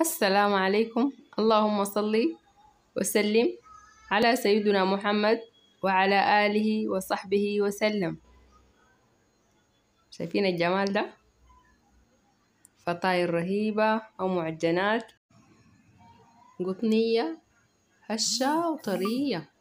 السلام عليكم اللهم صل وسلم على سيدنا محمد وعلى آله وصحبه وسلم شايفين الجمال ده فطاير رهيبة أو معجنات قطنية هشة وطرية